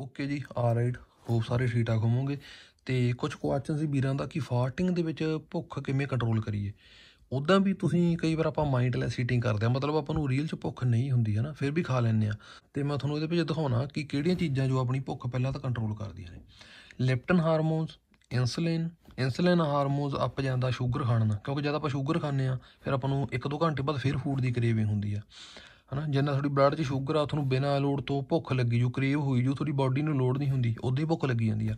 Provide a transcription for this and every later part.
okay ਜੀ ਆ right hop ਸਾਰੇ ਠੀਕ ਠਾਕ ਹੋਵੋਗੇ ਤੇ ਕੁਝ ਕੁਐਸਚਨ ਸੀ ਵੀਰਾਂ ਦਾ ਕਿ ਫਾਸਟਿੰਗ ਦੇ ਵਿੱਚ ਭੁੱਖ ਕਿਵੇਂ ਕੰਟਰੋਲ ਕਰੀਏ ਉਦਾਂ ਵੀ ਤੁਸੀਂ ਕਈ ਵਾਰ ਆਪਾਂ ਮਾਈਂਡਲੈਸ ਈਟਿੰਗ ਕਰਦੇ ਆ ਮਤਲਬ ਆਪਾਂ ਨੂੰ ਰੀਅਲ ਚ ਭੁੱਖ ਨਹੀਂ ਹੁੰਦੀ ਹੈ ਨਾ ਫਿਰ ਵੀ ਖਾ ਲੈਂਦੇ ਆ ਤੇ ਮੈਂ ਤੁਹਾਨੂੰ ਇਹਦੇ ਵਿੱਚ ਦਿਖਾਉਣਾ ਕਿ ਕਿਹੜੀਆਂ ਚੀਜ਼ਾਂ ਜੋ ਆਪਣੀ ਭੁੱਖ ਪਹਿਲਾਂ ਤਾਂ ਕੰਟਰੋਲ ਕਰਦੀਆਂ ਨੇ leptin hormones insulin insulin hormones up ਜਾਂਦਾ ਸ਼ੂਗਰ ਖਾਣ ਨਾਲ ਕਿਉਂਕਿ ਜਦ ਆਪਾਂ ਸ਼ੂਗਰ ਖਾਂਦੇ ਆ ਫਿਰ ਆਪਾਂ ਨੂੰ 1-2 ਘੰਟੇ ਬਾਅਦ ਫਿਰ ਫੂਡ ਦੀ ਕਰੇਵਿੰਗ ਹੁੰਦੀ ਆ ਹਨਾ ਜਿੰਨਾ ਤੁਹਾਡੀ ਬਲੱਡ 'ਚ ਸ਼ੂਗਰ ਆ ਤੁਹਾਨੂੰ ਬਿਨਾਂ ਲੋੜ ਤੋਂ ਭੁੱਖ ਲੱਗੀ ਜੂ ਕ੍ਰੇਵ ਹੋਈ ਜੂ ਤੁਹਾਡੀ ਬਾਡੀ ਨੂੰ ਲੋੜ ਨਹੀਂ ਹੁੰਦੀ ਉਦੋਂ ਹੀ ਭੁੱਖ ਲੱਗੀ ਜਾਂਦੀ ਆ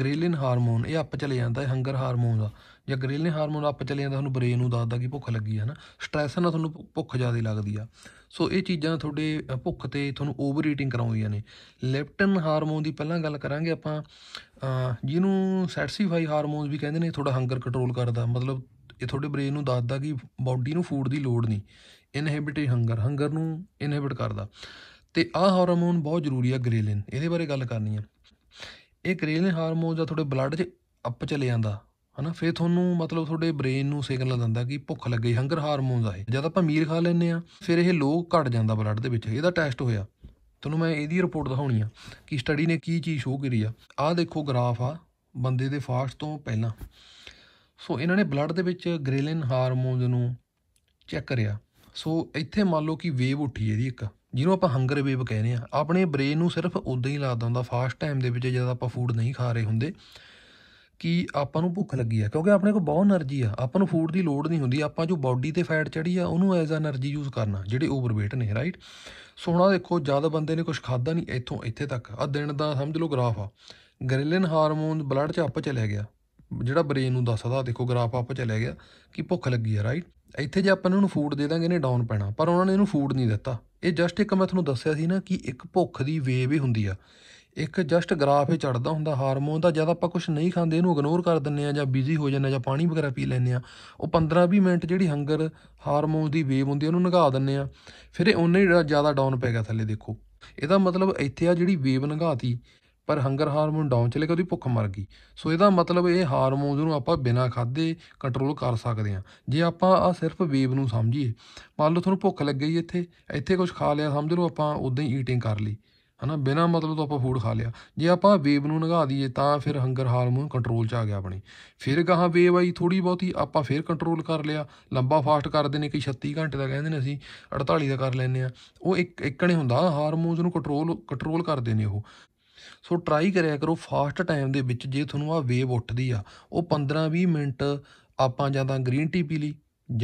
ਗ੍ਰੇਲਿਨ ਹਾਰਮੋਨ ਇਹ ਅੱਪ ਚਲੇ ਜਾਂਦਾ ਹੈ ਹੰਗਰ ਹਾਰਮੋਨ ਦਾ ਜਾਂ ਗ੍ਰੇਲਿਨ ਹਾਰਮੋਨ ਅੱਪ ਚਲੇ ਜਾਂਦਾ ਤੁਹਾਨੂੰ ਬ੍ਰੇਨ ਨੂੰ ਦੱਸਦਾ ਕਿ ਭੁੱਖ ਲੱਗੀ ਹੈ ਹਨਾ ਸਟ੍ਰੈਸ ਨਾਲ ਤੁਹਾਨੂੰ ਭੁੱਖ ਜ਼ਿਆਦਾ ਲੱਗਦੀ ਆ ਸੋ ਇਹ ਚੀਜ਼ਾਂ ਤੁਹਾਡੇ ਭੁੱਖ ਤੇ ਤੁਹਾਨੂੰ ਓਵਰ ਈਟਿੰਗ ਕਰਾਉਂਦੀਆਂ ਨੇ ਲੈਪਟਨ ਹਾਰਮੋਨ ਦੀ ਪਹਿਲਾਂ ਗੱਲ ਕਰਾਂਗੇ ਆਪਾਂ ਜਿਹਨੂੰ ਸੈਟੀਸਫਾਈ ਹਾਰਮੋਨਸ ਵੀ ਕਹਿੰਦੇ ਨੇ ਥੋੜਾ ਹੰਗਰ ਕੰਟਰੋਲ ਕਰਦਾ ਮਤਲਬ ਇਹ ਤੁਹਾਡੇ ਬ੍ਰੇਨ ਨੂੰ ਦੱਸਦਾ ਕਿ ਬਾਡੀ ਨੂੰ ਫੂਡ ਦੀ ਲੋੜ ਨਹੀਂ ਇਨਹਿਬਿਟ ਹੰਗਰ ਹੰਗਰ ਨੂੰ ਇਨਹਿਬਿਟ ਕਰਦਾ ਤੇ ਆਹ ਹਾਰਮੋਨ ਬਹੁਤ ਜ਼ਰੂਰੀ ਆ ਗ੍ਰੇਲਿਨ ਇਹਦੇ ਬਾਰੇ ਗੱਲ ਕਰਨੀ ਆ ਇਹ ਗ੍ਰੇਲਿਨ ਹਾਰਮੋਨ ਜਾਂ ਤੁਹਾਡੇ ਬਲੱਡ 'ਚ ਅੱਪ ਚਲੇ ਜਾਂਦਾ ਹਨਾ ਫੇਰ ਤੁਹਾਨੂੰ ਮਤਲਬ ਤੁਹਾਡੇ ਬ੍ਰੇਨ ਨੂੰ ਸਿਗਨਲ ਦਿੰਦਾ ਕਿ ਭੁੱਖ ਲੱਗੀ ਹੰਗਰ ਹਾਰਮੋਨਸ ਆ ਇਹ ਜਦ ਆਪਾਂ ਮੀਲ ਖਾ ਲੈਂਦੇ ਆ ਫਿਰ ਇਹ ਲੋ ਘਟ ਜਾਂਦਾ ਬਲੱਡ ਦੇ ਵਿੱਚ ਇਹਦਾ ਟੈਸਟ ਹੋਇਆ ਤੁਹਾਨੂੰ ਮੈਂ ਇਹਦੀ ਰਿਪੋਰਟ ਦਿਖਾਉਣੀ ਆ ਕਿ ਸਟੱਡੀ ਨੇ ਕੀ ਚੀਜ਼ ਸ਼ੋਅ ਕਰੀ ਆ ਆਹ ਦੇਖੋ ਗ੍ਰਾਫ ਆ ਬੰਦੇ ਦੇ ਫਾਸਟ ਤੋਂ ਪਹਿਲਾਂ ਸੋ ਇਹਨਾਂ ਨੇ ਬਲੱਡ ਦੇ ਵਿੱਚ ਗ੍ਰੇਲਿਨ ਹਾਰਮੋਨਸ ਨੂੰ ਚੈੱਕ ਕਰਿਆ ਸੋ ਇੱਥੇ ਮੰਨ ਲਓ ਕਿ ਵੇਵ ਉੱਠੀ ਇਹਦੀ ਇੱਕ ਜਿਹਨੂੰ ਆਪਾਂ ਹੰਗਰ ਵੇਵ ਕਹਿੰਦੇ ਆ ਆਪਣੇ ਬ੍ਰੇਨ ਨੂੰ ਸਿਰਫ ਉਦਾਂ ਹੀ ਲਾਦਾ ਹੁੰਦਾ ਫਾਸਟ ਟਾਈਮ ਦੇ ਵਿੱਚ ਜਦੋਂ ਆਪਾਂ ਫੂਡ ਨਹੀਂ ਖਾ ਰਹੇ ਹੁੰਦੇ ਕਿ ਆਪਾਂ ਨੂੰ ਭੁੱਖ ਲੱਗੀ ਆ ਕਿਉਂਕਿ ਆਪਣੇ ਕੋਲ ਬਹੁਤ એનર્ਜੀ ਆ ਆਪਾਂ ਨੂੰ ਫੂਡ ਦੀ ਲੋੜ ਨਹੀਂ ਹੁੰਦੀ ਆਪਾਂ ਜੋ ਬਾਡੀ ਤੇ ਫੈਟ ਚੜੀ ਆ ਉਹਨੂੰ ਐਜ਼ એનર્ਜੀ ਯੂਜ਼ ਕਰਨਾ ਜਿਹੜੇ ਓਵਰਵੇਟ ਨੇ ਰਾਈਟ ਸੋ ਦੇਖੋ ਜਦ ਬੰਦੇ ਨੇ ਕੁਝ ਖਾਦਾ ਨਹੀਂ ਇੱਥੋਂ ਇੱਥੇ ਤੱਕ ਆ ਦਿਨ ਦਾ ਸਮਝ ਲਓ ਗ੍ਰਾਫ ਆ ਗ੍ਰੇਲਿਨ ਹਾਰਮੋਨ ਬਲੱਡ 'ਚ ਅੱਪ ਚਲੇ ਗਿਆ ਜਿਹੜਾ ਬ੍ਰੇਨ ਨੂੰ ਦੱਸਦਾ ਦੇਖੋ ਗ੍ਰਾਫ ਅੱਪ ਚਲੇ ਗਿਆ ਕਿ ਭੁੱਖ ਲੱਗੀ ਆ ਰਾਈਟ ਇੱਥੇ ਜੇ ਆਪਾਂ ਇਹਨਾਂ ਨੂੰ ਫੂਡ ਦੇ ਦਾਂਗੇ ਇਹਨੇ ਡਾਊਨ ਪੈਣਾ ਪਰ ਉਹਨਾਂ ਨੇ ਇਹਨੂੰ ਫੂਡ ਨਹੀਂ ਦਿੱਤਾ ਇਹ ਜਸਟ ਇੱਕ ਮੈਂ ਤੁਹਾਨੂੰ ਦੱਸਿਆ ਸੀ ਨਾ ਕਿ ਇੱਕ ਭੁੱਖ ਦੀ ਵੇਵ ਹੀ ਹੁੰਦੀ ਆ ਇੱਕ ਜਸਟ ਗ੍ਰਾਫ ਹੀ ਚੜਦਾ ਹੁੰਦਾ ਹਾਰਮੋਨ ਦਾ ਜਦ ਆਪਾਂ ਕੁਝ ਨਹੀਂ ਖਾਂਦੇ ਇਹਨੂੰ ਇਗਨੋਰ ਕਰ ਦਿੰਨੇ ਆ ਜਾਂ ਬਿਜ਼ੀ ਹੋ ਆ ਜਾਂ ਪਾਣੀ ਵਗੈਰਾ ਪੀ ਲੈਨੇ ਆ ਉਹ 15-20 ਮਿੰਟ ਜਿਹੜੀ ਹੰਗਰ ਹਾਰਮੋਨ ਦੀ ਵੇਵ ਹੁੰਦੀ ਉਹਨੂੰ ਨਗਾ ਦਿੰਨੇ ਆ ਫਿਰ ਇਹ ਉਨੇ ਹੀ ਜਿਆਦਾ ਡਾਊਨ ਪੈ ਗਿਆ ਥੱਲੇ ਦੇਖੋ ਇਹਦਾ ਮਤਲਬ ਇੱਥੇ ਆ ਜਿਹੜੀ ਵੇਵ ਨਗਾਤੀ ਪਰ ਹੰਗਰ ਹਾਰਮੋਨ ਡਾਊਨ ਚਲੇ ਗਿਆ ਉਹਦੀ ਭੁੱਖ ਮਰ ਗਈ ਸੋ ਇਹਦਾ ਮਤਲਬ ਇਹ ਹਾਰਮੋਨ ਨੂੰ ਆਪਾਂ ਬਿਨਾਂ ਖਾਦੇ ਕੰਟਰੋਲ ਕਰ ਸਕਦੇ ਆ ਜੇ ਆਪਾਂ ਆ ਸਿਰਫ ਵੇਵ ਨੂੰ ਸਮਝੀਏ ਮੰਨ ਲਓ ਤੁਹਾਨੂੰ ਭੁੱਖ ਲੱਗ ਗਈ ਇੱਥੇ ਇੱਥੇ ਕੁਝ ਖਾ ਲਿਆ ਸਮਝ ਲਓ ਆਪਾਂ ਉਦਾਂ ਹੀ ਈਟਿੰਗ ਕਰ ਲਈ ਹਨਾ ਬਿਨਾ ਮਤਲਬ ਤੋਂ ਆਪਾਂ ਫੂਡ ਖਾ ਲਿਆ ਜੇ ਆਪਾਂ ਵੇਵ ਨੂੰ ਨਗਾ ਦਈਏ ਤਾਂ ਫਿਰ ਹੰਗਰ ਹਾਰਮੋਨ ਕੰਟਰੋਲ ਚ ਆ ਗਿਆ ਆਪਣੀ ਫਿਰ ਗਾਹਾਂ ਵੇਵ ਆਈ ਥੋੜੀ ਬਹੁਤੀ ਆਪਾਂ ਫਿਰ ਕੰਟਰੋਲ ਕਰ ਲਿਆ ਲੰਬਾ ਫਾਸਟ ਕਰਦੇ ਨੇ ਕਿ 36 ਘੰਟੇ ਦਾ ਕਹਿੰਦੇ ਨੇ ਅਸੀਂ 48 ਦਾ ਕਰ ਲੈਨੇ ਆ ਉਹ ਇੱਕ ਇੱਕਣੇ ਹੁੰਦਾ ਹਾਰਮੋਨਸ ਨੂੰ ਕੰਟਰੋਲ ਕੰਟਰੋਲ ਕਰਦੇ ਨੇ ਉਹ ਸੋ ਟਰਾਈ ਕਰਿਆ ਕਰੋ ਫਾਸਟ ਟਾਈਮ ਦੇ ਵਿੱਚ ਜੇ ਤੁਹਾਨੂੰ ਆ ਵੇਵ ਉੱਠਦੀ ਆ ਉਹ 15-20 ਮਿੰਟ ਆਪਾਂ ਜਾਂ ਤਾਂ ਗ੍ਰੀਨ ਟੀ ਪੀ ਲਈ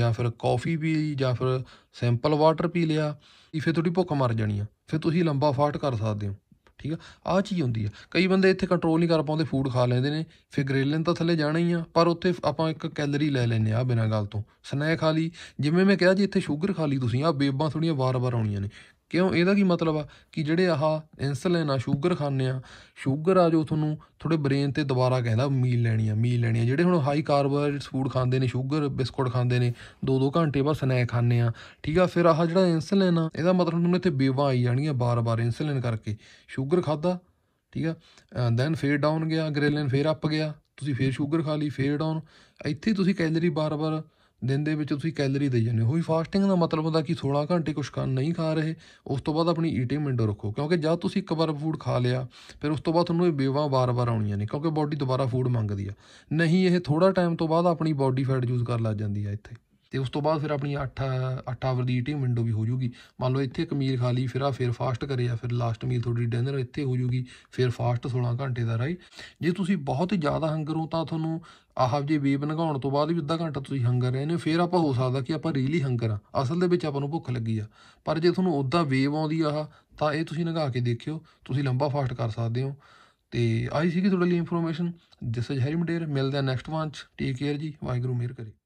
ਜਾਂ ਫਿਰ ਕਾਫੀ ਪੀ ਲਈ ਜਾਂ ਫਿਰ ਸਿੰਪਲ ਵਾਟਰ ਪੀ ਲਿਆ ਇਫੇ ਫਿਰ ਤੁਹਾਡੀ ਭੁੱਖ ਮਰ ਜਾਣੀ ਆ ਫਿਰ ਤੁਸੀਂ ਲੰਬਾ ਫਾਟ ਕਰ ਸਕਦੇ ਹੋ ਠੀਕ ਆ ਆ ਚੀਜ਼ ਹੁੰਦੀ ਆ ਕਈ ਬੰਦੇ ਇੱਥੇ ਕੰਟਰੋਲ ਨਹੀਂ ਕਰ ਪਾਉਂਦੇ ਫੂਡ ਖਾ ਲੈਂਦੇ ਨੇ ਫਿਰ ਗ੍ਰੇਲਿਨ ਤਾਂ ਥੱਲੇ ਜਾਣਾ ਹੀ ਆ ਪਰ ਉੱਥੇ ਆਪਾਂ ਇੱਕ ਕੈਲਰੀ ਲੈ ਲੈਨੇ ਆ ਬਿਨਾਂ ਗੱਲ ਤੋਂ ਸਨੈਕ ਖਾ ਲਈ ਜਿਵੇਂ ਮੈਂ ਕਿਹਾ ਜੀ ਇੱਥੇ ਸ਼ੂਗਰ ਖਾ ਲਈ ਤੁਸੀਂ ਆ ਬੇਬਾਂ ਥੋੜੀਆਂ ਵਾਰ-ਵਾਰ ਆਉਣੀਆਂ ਨੇ ਕਿਉਂ ਇਹਦਾ ਕੀ ਮਤਲਬ ਆ ਕਿ ਜਿਹੜੇ ਆਹ ਇਨਸੂਲਿਨ ਆ ਸ਼ੂਗਰ ਖਾਂਦੇ ਆ ਸ਼ੂਗਰ ਆ ਜੋ ਤੁਹਾਨੂੰ ਤੁਹਾਡੇ ਬ੍ਰੇਨ ਤੇ ਦੁਬਾਰਾ ਕਹਿੰਦਾ ਮੀਲ ਲੈਣੀ ਆ ਮੀਲ ਲੈਣੀ ਆ ਜਿਹੜੇ ਹੁਣ ਹਾਈ ਕਾਰਬੋਹਾਈਡਰੇਟਸ ਫੂਡ ਖਾਂਦੇ ਨੇ ਸ਼ੂਗਰ ਬਿਸਕੁਟ ਖਾਂਦੇ ਨੇ 2-2 ਘੰਟੇ ਬਾਅਦ ਸਨੈਕ ਖਾਂਦੇ ਆ ਠੀਕ ਆ ਫਿਰ ਆਹ ਜਿਹੜਾ ਇਨਸੂਲਿਨ ਆ ਇਹਦਾ ਮਤਲਬ ਤੁਹਾਨੂੰ ਇੱਥੇ ਬੇਵਾ ਆਈ ਜਾਣੀਆਂ ਬਾਰ-ਬਾਰ ਇਨਸੂਲਿਨ ਕਰਕੇ ਸ਼ੂਗਰ ਖਾਦਾ ਠੀਕ ਆ ਦੈਨ ਫੇਰ ਡਾਊਨ ਗਿਆ ਗ੍ਰੇਲਿਨ ਫੇਰ ਅਪ ਗਿਆ ਤੁਸੀਂ ਫੇਰ ਸ਼ੂਗਰ ਖਾ ਲਈ ਫੇਰ ਡਾਊਨ ਇੱਥੇ ਤੁਸੀਂ ਕੈਲਰੀ ਬਾਰ-ਬਾਰ ਦਿਨ ਦੇ ਵਿੱਚ ਤੁਸੀਂ ਕੈਲਰੀ ਦੇ ਜਾਂਦੇ ਹੋ ਹੀ ਫਾਸਟਿੰਗ ਦਾ ਮਤਲਬ ਹੁੰਦਾ ਕਿ 16 ਘੰਟੇ ਕੁਝ ਖਾਣ ਨਹੀਂ ਖਾ ਰਹੇ ਉਸ ਤੋਂ ਬਾਅਦ ਆਪਣੀ ਈਟਿੰਗ ਵਿੰਡੋ ਰੱਖੋ ਕਿਉਂਕਿ ਜਦ ਤੁਸੀਂ ਇੱਕ ਵਾਰ ਫੂਡ ਖਾ ਲਿਆ ਫਿਰ ਉਸ ਤੋਂ ਬਾਅਦ ਤੁਹਾਨੂੰ ਇਹ ਬੇਵਾ ਵਾਰ-ਵਾਰ ਆਉਣੀਆਂ ਨੇ ਕਿਉਂਕਿ ਬਾਡੀ ਦੁਬਾਰਾ ਫੂਡ ਮੰਗਦੀ ਆ ਨਹੀਂ ਇਹ ਥੋੜਾ ਟਾਈਮ ਤੋਂ ਬਾਅਦ ਆਪਣੀ ਬਾਡੀ ਫੈਟ ਯੂਜ਼ ਕਰ ਲੱਗ ਜਾਂਦੀ ਆ ਇੱਥੇ ਤੇ ਉਸ ਤੋਂ ਬਾਅਦ ਫਿਰ ਆਪਣੀ 8 8 ਆਵਰ ਦੀ ਈਟਿੰਗ ਵਿੰਡੋ ਵੀ ਹੋ ਜੂਗੀ ਮੰਨ ਲਓ ਇੱਥੇ ਇੱਕ ਮੀਲ ਖਾ ਲਈ ਫਿਰ ਆ ਫਿਰ ਫਾਸਟ ਕਰਿਆ ਫਿਰ ਲਾਸਟ ਮੀਲ ਤੁਹਾਡੀ ਡਿਨਰ ਇੱਥੇ ਹੋ ਜੂਗੀ ਫਿਰ ਫਾਸਟ 16 ਘੰਟੇ ਦਾ ਰਾਈ ਜੇ ਤੁਸੀਂ ਬਹੁਤ ਜ਼ਿਆਦਾ ਹੰਗਰ ਹੋ ਤਾਂ ਤੁਹਾਨੂੰ ਆਹ ਜੀ ਵੇਬ ਨਗਾਉਣ ਤੋਂ ਬਾਅਦ ਵੀ ਅੱਧਾ ਘੰਟਾ ਤੁਸੀਂ ਹੰਗਰ ਰਹੇ ਨੇ ਫਿਰ ਆਪਾਂ ਹੋ ਸਕਦਾ ਕਿ ਆਪਾਂ ਰੀਲੀ ਹੰਗਰ ਆ ਅਸਲ ਦੇ ਵਿੱਚ ਆਪਾਂ ਨੂੰ ਭੁੱਖ ਲੱਗੀ ਆ ਪਰ ਜੇ ਤੁਹਾਨੂੰ ਉਦਾਂ ਵੇਵ ਆਉਂਦੀ ਆ ਤਾਂ ਇਹ ਤੁਸੀਂ ਨਗਾ ਕੇ ਦੇਖਿਓ ਤੁਸੀਂ ਲੰਬਾ ਫਾਸਟ ਕਰ ਸਕਦੇ ਹੋ ਤੇ ਆਈ ਸੀਗੀ ਤੁਹਾਡੇ ਲਈ ਇਨਫੋਰਮੇਸ਼ਨ ਦਿਸ ਇਜ਼ ਹੈਰੀ ਮਡੇਰ ਮਿਲਦੇ ਆ ਨੈਕਸਟ ਵਾਂਚ ਟੇਕ ਕੇਅਰ ਜੀ ਵਾਹਿਗੁਰੂ ਮਿਹਰ ਕਰੇ